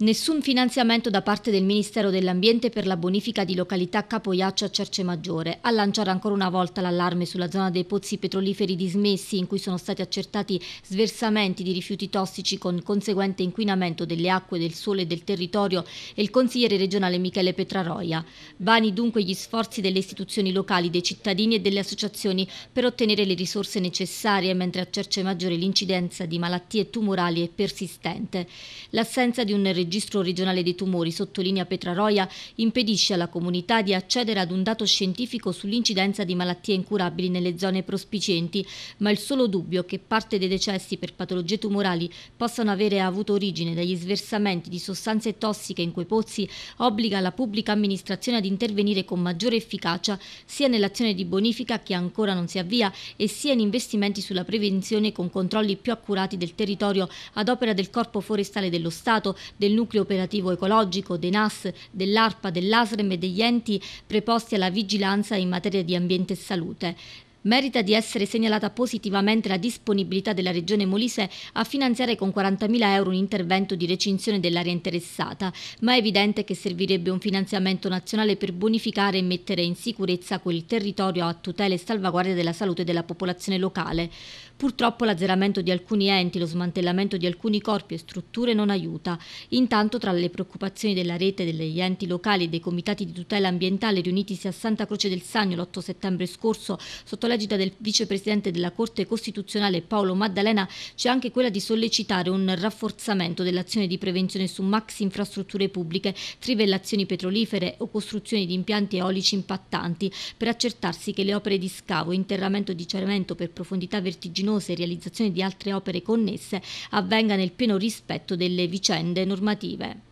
Nessun finanziamento da parte del Ministero dell'Ambiente per la bonifica di località Capoiaccio a Cerce Maggiore. a lanciare ancora una volta l'allarme sulla zona dei pozzi petroliferi dismessi in cui sono stati accertati sversamenti di rifiuti tossici con conseguente inquinamento delle acque, del sole e del territorio e il consigliere regionale Michele Petraroia. Vani dunque gli sforzi delle istituzioni locali, dei cittadini e delle associazioni per ottenere le risorse necessarie, mentre a Cerce Maggiore l'incidenza di malattie tumorali è persistente. L'assenza di un regionale registro regionale dei tumori, sottolinea Petraroia, impedisce alla comunità di accedere ad un dato scientifico sull'incidenza di malattie incurabili nelle zone prospicienti, ma il solo dubbio che parte dei decessi per patologie tumorali possano avere avuto origine dagli sversamenti di sostanze tossiche in quei pozzi obbliga la pubblica amministrazione ad intervenire con maggiore efficacia sia nell'azione di bonifica che ancora non si avvia e sia in investimenti sulla prevenzione con controlli più accurati del territorio ad opera del Corpo Forestale dello Stato, del nucleo operativo ecologico dei NAS, dell'ARPA, dell'ASREM e degli enti preposti alla vigilanza in materia di ambiente e salute. Merita di essere segnalata positivamente la disponibilità della Regione Molise a finanziare con 40.000 euro un intervento di recinzione dell'area interessata, ma è evidente che servirebbe un finanziamento nazionale per bonificare e mettere in sicurezza quel territorio a tutela e salvaguardia della salute della popolazione locale. Purtroppo l'azzeramento di alcuni enti, lo smantellamento di alcuni corpi e strutture non aiuta. Intanto tra le preoccupazioni della rete degli enti locali e dei comitati di tutela ambientale riunitisi a Santa Croce del Sagno l'8 settembre scorso sotto l'agita del vicepresidente della Corte Costituzionale Paolo Maddalena c'è anche quella di sollecitare un rafforzamento dell'azione di prevenzione su maxi infrastrutture pubbliche, trivellazioni petrolifere o costruzioni di impianti eolici impattanti per accertarsi che le opere di scavo, interramento di cemento per profondità vertiginose e realizzazione di altre opere connesse avvenga nel pieno rispetto delle vicende normative.